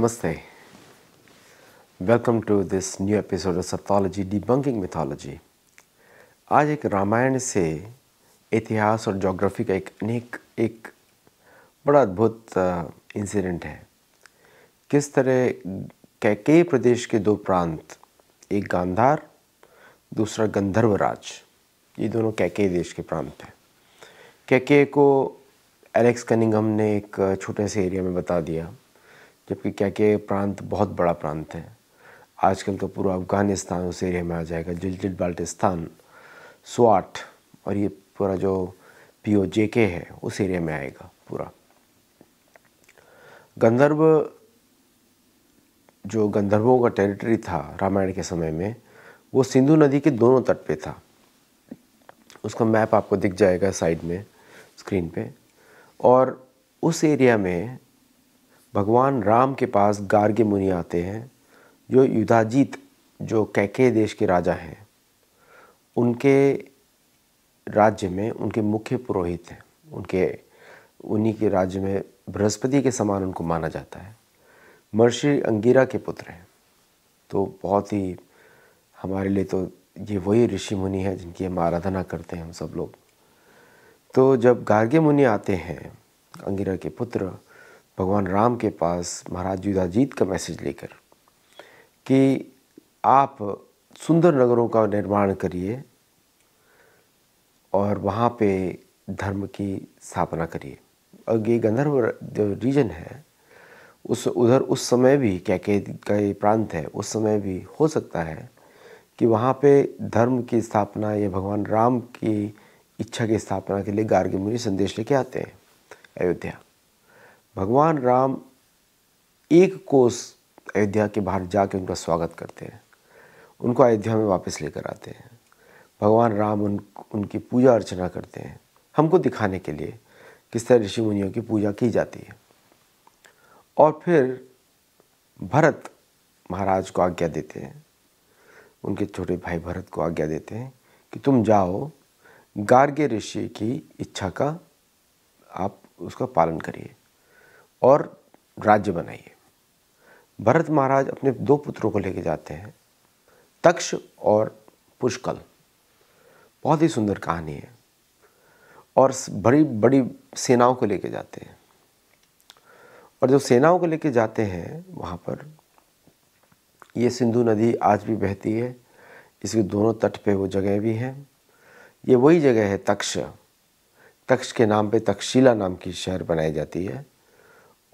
Namaste. Welcome to this new episode of Saptology Debunking Mythology. आज एक रामायण से इतिहास और जोग्राफी का एक अनेक एक बड़ा अद्भुत इंसिडेंट है किस तरह कैके प्रदेश के दो प्रांत एक गांधार दूसरा गंधर्व राज ये दोनों कैके देश के प्रांत हैं कैके को एलेक्स कनिंगम ने एक छोटे से एरिया में बता दिया जबकि क्या क्या प्रांत बहुत बड़ा प्रांत है आजकल तो पूरा अफ़गानिस्तान उस एरिया में आ जाएगा जिलजिल बाल्टिस्तान स्वाट और ये पूरा जो पी ओ जे के है उस एरिया में आएगा पूरा गंधर्व जो गंधर्वों का टेरिटरी था रामायण के समय में वो सिंधु नदी के दोनों तट पे था उसका मैप आपको दिख जाएगा साइड में स्क्रीन पे और उस एरिया में भगवान राम के पास गार्गी मुनि आते हैं जो युद्धाजीत जो कैके देश के राजा हैं उनके राज्य में उनके मुख्य पुरोहित हैं उनके उन्हीं के राज्य में बृहस्पति के समान उनको माना जाता है महर्षि अंगीरा के पुत्र हैं तो बहुत ही हमारे लिए तो ये वही ऋषि मुनि है जिनकी हम आराधना करते हैं हम सब लोग तो जब गार्गे मुनि आते हैं अंगिरा के पुत्र भगवान राम के पास महाराज युदाजीत का मैसेज लेकर कि आप सुंदर नगरों का निर्माण करिए और वहाँ पे धर्म की स्थापना करिए और ये गंधर्व जो रीजन है उस उधर उस समय भी क्या का ये प्रांत है उस समय भी हो सकता है कि वहाँ पे धर्म की स्थापना या भगवान राम की इच्छा की स्थापना के लिए गार्गी मुनि संदेश लेके आते हैं अयोध्या भगवान राम एक कोस अयोध्या के बाहर जाके उनका स्वागत करते हैं उनको अयोध्या में वापस लेकर आते हैं भगवान राम उन उनकी पूजा अर्चना करते हैं हमको दिखाने के लिए किस तरह ऋषि मुनियों की पूजा की जाती है और फिर भरत महाराज को आज्ञा देते हैं उनके छोटे भाई भरत को आज्ञा देते हैं कि तुम जाओ गार्ग्य ऋषि की इच्छा का आप उसका पालन करिए और राज्य बनाइए भरत महाराज अपने दो पुत्रों को लेके जाते हैं तक्ष और पुष्कल बहुत ही सुंदर कहानी है और बड़ी बड़ी सेनाओं को लेके जाते हैं और जो सेनाओं को लेके जाते हैं वहाँ पर ये सिंधु नदी आज भी बहती है इसके दोनों तट पे वो जगह भी हैं ये वही जगह है तक्ष तक्ष के नाम पे तक्षशिला नाम की शहर बनाई जाती है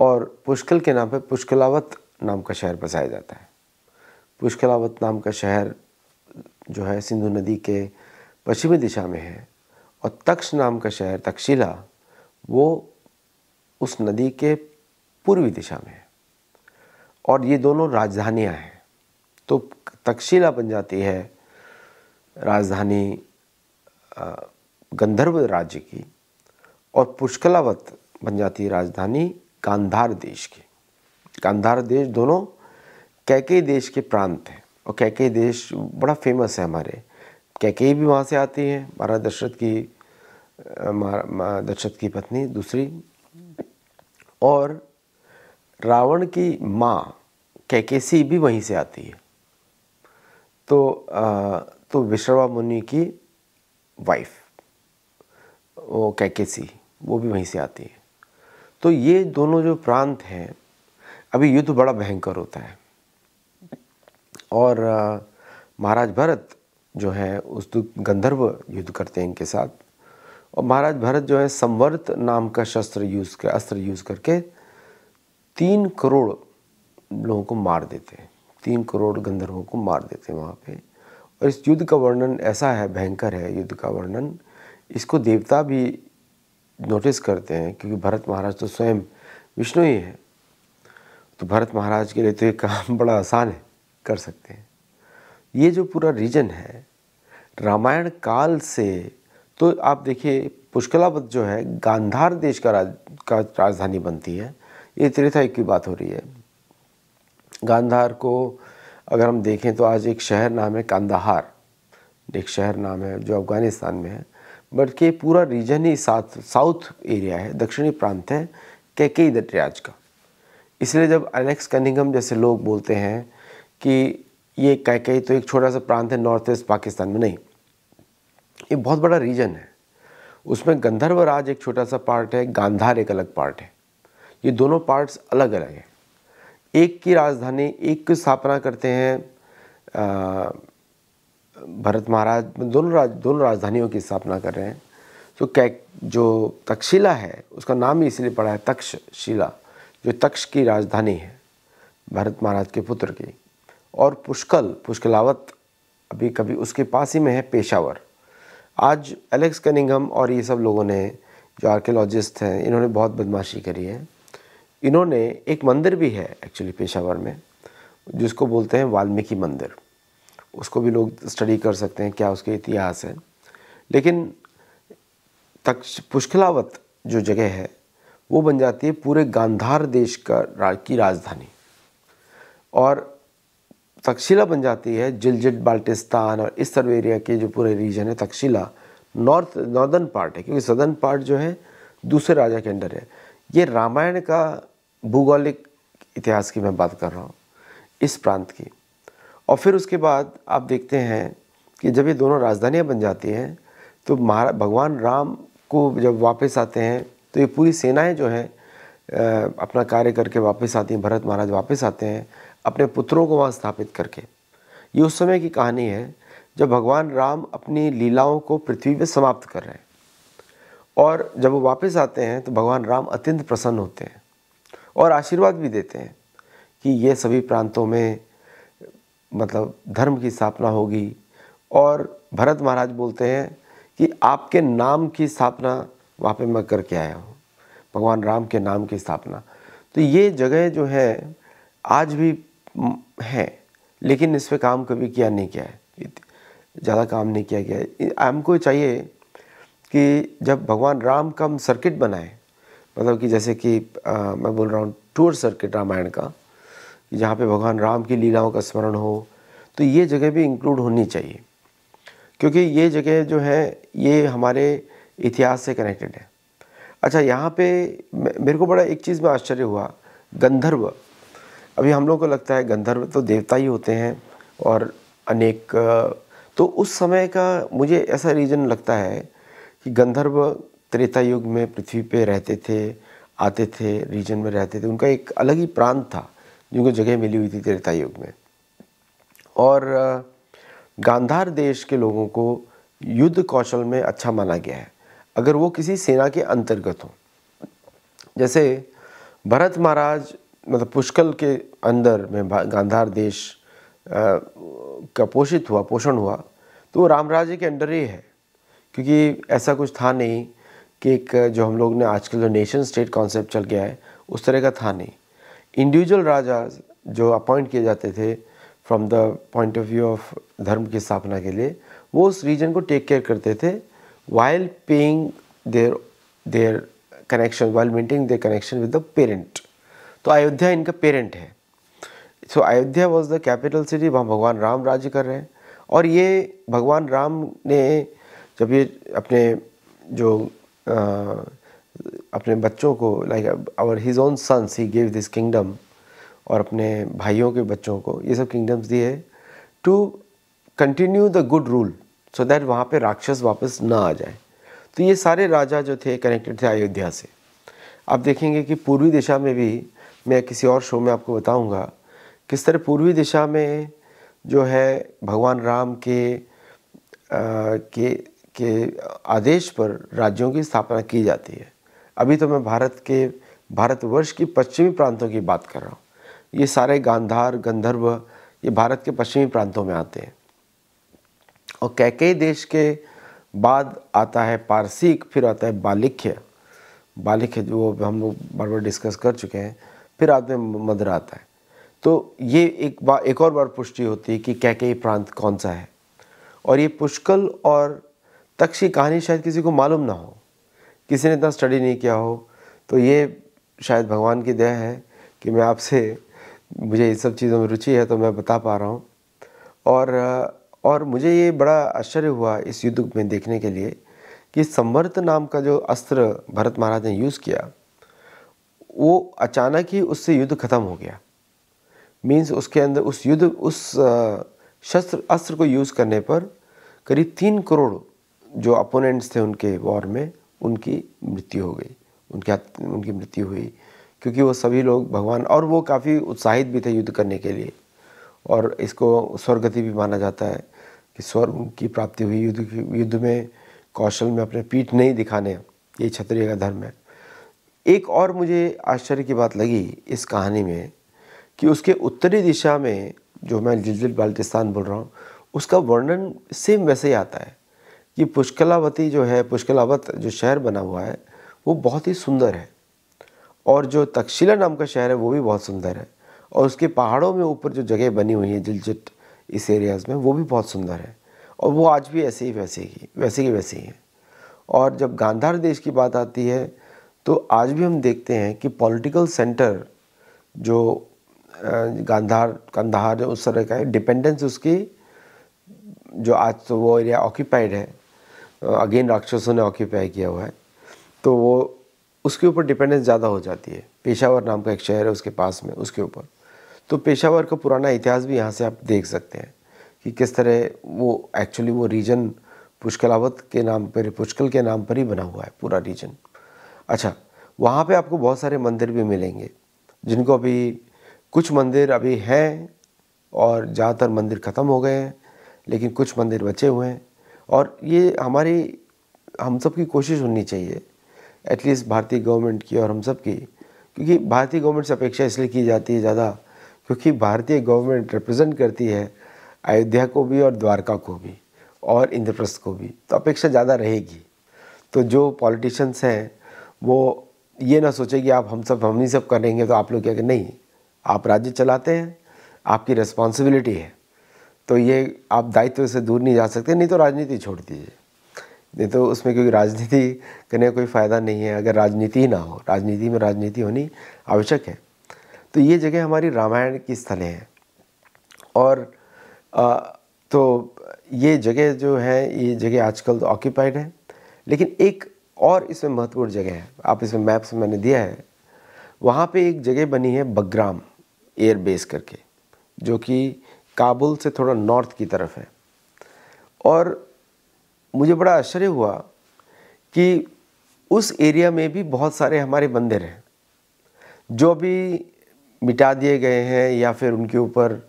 और पुष्कल के नाम पर पुष्कलावत नाम का शहर बसाया जाता है पुष्कलावत नाम का शहर जो है सिंधु नदी के पश्चिमी दिशा में है और तक्ष नाम का शहर तक्षशिला वो उस नदी के पूर्वी दिशा में है और ये दोनों राजधानियां हैं तो तक्षशिला बन जाती है राजधानी गंधर्व राज्य की और पुष्कलावत बन जाती है राजधानी कांधार देश के कांधार देश दोनों कैके देश के प्रांत हैं और कैके देश बड़ा फेमस है हमारे कैके भी वहाँ से आती हैं महाराज दशरथ की दशरथ की पत्नी दूसरी और रावण की माँ कैकेसी भी वहीं से आती है तो आ, तो विश्रवा मुनि की वाइफ वो कैकेसी वो भी वहीं से आती है तो ये दोनों जो प्रांत हैं अभी युद्ध बड़ा भयंकर होता है और महाराज भरत जो है उस गंधर्व युद्ध करते हैं इनके साथ और महाराज भरत जो है संवर्त नाम का शस्त्र यूज कर अस्त्र यूज करके तीन करोड़ लोगों को मार देते हैं तीन करोड़ गंधर्वों को मार देते हैं वहाँ पे और इस युद्ध का वर्णन ऐसा है भयंकर है युद्ध का वर्णन इसको देवता भी नोटिस करते हैं क्योंकि भरत महाराज तो स्वयं विष्णु ही है तो भरत महाराज के लिए तो ये काम बड़ा आसान है कर सकते हैं ये जो पूरा रीजन है रामायण काल से तो आप देखिए पुष्कलावत जो है गांधार देश का राज का राजधानी बनती है ये एक की बात हो रही है गांधार को अगर हम देखें तो आज एक शहर नाम है कांदाहार एक शहर नाम है जो अफ़गानिस्तान में है बल्कि पूरा रीजन ही साथ साउथ एरिया है दक्षिणी प्रांत है कैके दटराज का इसलिए जब अलेक्स कनिंगम जैसे लोग बोलते हैं कि ये कैके तो एक छोटा सा प्रांत है नॉर्थ ईस्ट पाकिस्तान में नहीं ये बहुत बड़ा रीजन है उसमें गंधर्व राज एक छोटा सा पार्ट है गांधार एक अलग पार्ट है ये दोनों पार्ट्स अलग अलग हैं एक की राजधानी एक की स्थापना करते हैं भरत महाराज दोनों राज दोनों राजधानियों की स्थापना कर रहे हैं तो कै जो तक्षशिला है उसका नाम ही इसलिए पड़ा है तक्षशिला जो तक्ष की राजधानी है भरत महाराज के पुत्र की और पुष्कल पुष्कलावत अभी कभी उसके पास ही में है पेशावर आज एलेक्स कनिंगम और ये सब लोगों ने जो आर्कियोलॉजिस्ट हैं इन्होंने बहुत बदमाशी करी है इन्होंने एक मंदिर भी है एक्चुअली पेशावर में जिसको बोलते हैं वाल्मीकि मंदिर उसको भी लोग स्टडी कर सकते हैं क्या उसके इतिहास है लेकिन तक्ष पुष्कलावत जो जगह है वो बन जाती है पूरे गांधार देश का रा, की राजधानी और तक्षशिला बन जाती है जिलजिट बाल्टिस्तान और इस सर्व एरिया के जो पूरे रीजन है तक्षशिला नॉर्थ नॉर्दर्न पार्ट है क्योंकि सदर्न पार्ट जो है दूसरे राजा के अंडर है ये रामायण का भूगोलिक इतिहास की मैं बात कर रहा हूँ इस प्रांत की और फिर उसके बाद आप देखते हैं कि जब ये दोनों राजधानियाँ बन जाती हैं तो महारा भगवान राम को जब वापस आते हैं तो ये पूरी सेनाएं जो हैं अपना कार्य करके वापस आती हैं भरत महाराज वापस आते हैं अपने पुत्रों को वहाँ स्थापित करके ये उस समय की कहानी है जब भगवान राम अपनी लीलाओं को पृथ्वी पर समाप्त कर रहे हैं और जब वो वापस आते हैं तो भगवान राम अत्यंत प्रसन्न होते हैं और आशीर्वाद भी देते हैं कि ये सभी प्रांतों में मतलब धर्म की स्थापना होगी और भरत महाराज बोलते हैं कि आपके नाम की स्थापना वहाँ पे मैं करके आया हूँ भगवान राम के नाम की स्थापना तो ये जगह जो है आज भी है लेकिन इस पर काम कभी किया नहीं किया है ज़्यादा काम नहीं किया गया है हमको चाहिए कि जब भगवान राम का हम सर्किट बनाए मतलब कि जैसे कि आ, मैं बोल रहा हूँ टूर सर्किट रामायण का कि जहाँ पे भगवान राम की लीलाओं का स्मरण हो तो ये जगह भी इंक्लूड होनी चाहिए क्योंकि ये जगह जो है ये हमारे इतिहास से कनेक्टेड है अच्छा यहाँ पे मेरे को बड़ा एक चीज़ में आश्चर्य हुआ गंधर्व अभी हम लोग को लगता है गंधर्व तो देवता ही होते हैं और अनेक तो उस समय का मुझे ऐसा रीजन लगता है कि गंधर्व त्रेता युग में पृथ्वी पे रहते थे आते थे रीजन में रहते थे उनका एक अलग ही प्रांत था जिनको जगह मिली हुई थी त्रेता युग में और गांधार देश के लोगों को युद्ध कौशल में अच्छा माना गया है अगर वो किसी सेना के अंतर्गत हो जैसे भरत महाराज मतलब पुष्कल के अंदर में गांधार देश का पोषित हुआ पोषण हुआ तो वो राम राज्य के अंडर ही है क्योंकि ऐसा कुछ था नहीं कि एक जो हम लोग ने आजकल जो नेशन स्टेट कॉन्सेप्ट चल गया है उस तरह का था नहीं इंडिविजुअल राजा जो अपॉइंट किए जाते थे from the point of view of धर्म की स्थापना के लिए वो उस रीजन को टेक केयर करते थे while paying their their connection while maintaining their connection with the parent तो अयोध्या इनका पेरेंट है so Ayodhya was the capital city वहाँ भगवान राम राज्य कर रहे हैं और ये भगवान राम ने जब ये अपने जो अपने बच्चों को like our his own sons he gave this kingdom और अपने भाइयों के बच्चों को ये सब किंगडम्स दिए to continue the good rule so that वहाँ पे राक्षस वापस ना आ जाए तो ये सारे राजा जो थे कनेक्टेड थे अयोध्या से आप देखेंगे कि पूर्वी दिशा में भी मैं किसी और शो में आपको बताऊंगा किस तरह पूर्वी दिशा में जो है भगवान राम के आ, के के आदेश पर राज्यों की स्थापना की जाती है अभी तो मैं भारत के भारतवर्ष की पश्चिमी प्रांतों की बात कर रहा हूँ ये सारे गांधार गंधर्व ये भारत के पश्चिमी प्रांतों में आते हैं और कैके देश के बाद आता है पारसिक फिर आता है बालिख्य बालिख्य जो हम लोग बार बार डिस्कस कर चुके हैं फिर आते हैं मदरा आता है तो ये एक बार एक और बार पुष्टि होती है कि कैके प्रांत कौन सा है और ये पुष्कल और तक्षी कहानी शायद किसी को मालूम ना हो किसी ने इतना स्टडी नहीं किया हो तो ये शायद भगवान की दया है कि मैं आपसे मुझे इन सब चीज़ों में रुचि है तो मैं बता पा रहा हूँ और और मुझे ये बड़ा आश्चर्य हुआ इस युद्ध में देखने के लिए कि समर्थ नाम का जो अस्त्र भरत महाराज ने यूज़ किया वो अचानक ही उससे युद्ध खत्म हो गया मीन्स उसके अंदर उस युद्ध उस शस्त्र अस्त्र को यूज़ करने पर करीब तीन करोड़ जो अपोनेंट्स थे उनके वॉर में उनकी मृत्यु हो गई उनकी उनकी मृत्यु हुई क्योंकि वो सभी लोग भगवान और वो काफ़ी उत्साहित भी थे युद्ध करने के लिए और इसको स्वर्गति भी माना जाता है कि स्वर्ग की प्राप्ति हुई युद्ध की युद्ध में कौशल में अपने पीठ नहीं दिखाने ये क्षत्रिय का धर्म है एक और मुझे आश्चर्य की बात लगी इस कहानी में कि उसके उत्तरी दिशा में जो मैं जिलजिल बाल्टिस्तान बोल रहा हूँ उसका वर्णन सेम वैसे ही आता है कि पुष्कलावती जो है पुष्कलावत जो शहर बना हुआ है वो बहुत ही सुंदर है और जो तक्षशिला नाम का शहर है वो भी बहुत सुंदर है और उसके पहाड़ों में ऊपर जो जगह बनी हुई है जिलजिट इस एरियाज़ में वो भी बहुत सुंदर है और वो आज भी ऐसे ही वैसे ही वैसे ही वैसे ही है और जब गांधार देश की बात आती है तो आज भी हम देखते हैं कि पॉलिटिकल सेंटर जो गांधार कंधार उस तरह का है डिपेंडेंस उसकी जो आज तो वो एरिया ऑक्यूपाइड है अगेन राक्षसों ने ऑक्यूपाई किया हुआ है तो वो उसके ऊपर डिपेंडेंस ज़्यादा हो जाती है पेशावर नाम का एक शहर है उसके पास में उसके ऊपर तो पेशावर का पुराना इतिहास भी यहाँ से आप देख सकते हैं कि किस तरह वो एक्चुअली वो रीजन पुष्कलावत के नाम पर पुष्कल के नाम पर ही बना हुआ है पूरा रीजन अच्छा वहाँ पे आपको बहुत सारे मंदिर भी मिलेंगे जिनको अभी कुछ मंदिर अभी हैं और ज़्यादातर मंदिर ख़त्म हो गए हैं लेकिन कुछ मंदिर बचे हुए हैं और ये हमारी हम सब की कोशिश होनी चाहिए एटलीस्ट भारतीय गवर्नमेंट की और हम सब की क्योंकि भारतीय गवर्नमेंट से अपेक्षा इसलिए की जाती है ज़्यादा क्योंकि भारतीय गवर्नमेंट रिप्रेजेंट करती है अयोध्या को भी और द्वारका को भी और इंद्रप्रस्थ को भी तो अपेक्षा ज़्यादा रहेगी तो जो पॉलिटिशियंस हैं वो ये ना सोचे कि आप हम सब हम ही सब करेंगे तो आप लोग क्या कि नहीं आप राज्य चलाते हैं आपकी रिस्पॉन्सिबिलिटी है तो ये आप दायित्व से दूर नहीं जा सकते नहीं तो राजनीति छोड़ दीजिए नहीं तो उसमें क्योंकि राजनीति करने का कोई फ़ायदा नहीं है अगर राजनीति ही ना हो राजनीति में राजनीति होनी आवश्यक है तो ये जगह हमारी रामायण की स्थलें हैं और आ, तो ये जगह जो है ये जगह आजकल तो ऑक्यूपाइड है लेकिन एक और इसमें महत्वपूर्ण जगह है आप इसमें मैप्स मैंने दिया है वहाँ पे एक जगह बनी है बग्राम एयरबेस करके जो कि काबुल से थोड़ा नॉर्थ की तरफ है और मुझे बड़ा आश्चर्य हुआ कि उस एरिया में भी बहुत सारे हमारे मंदिर हैं जो भी मिटा दिए गए हैं या फिर उनके ऊपर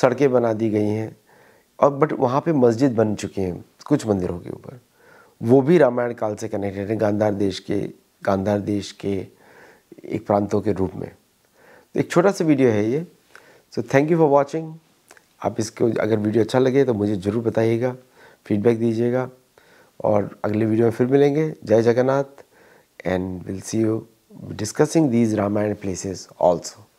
सड़कें बना दी गई हैं और बट वहाँ पे मस्जिद बन चुकी हैं कुछ मंदिरों के ऊपर वो भी रामायण काल से कनेक्टेड हैं गांधार देश के गांधार देश के एक प्रांतों के रूप में तो एक छोटा सा वीडियो है ये so thank you for watching आप इसको अगर वीडियो अच्छा लगे तो मुझे ज़रूर बताइएगा फीडबैक दीजिएगा और अगले वीडियो में फिर मिलेंगे Jai Jagannath and will see you discussing these Ramayana places also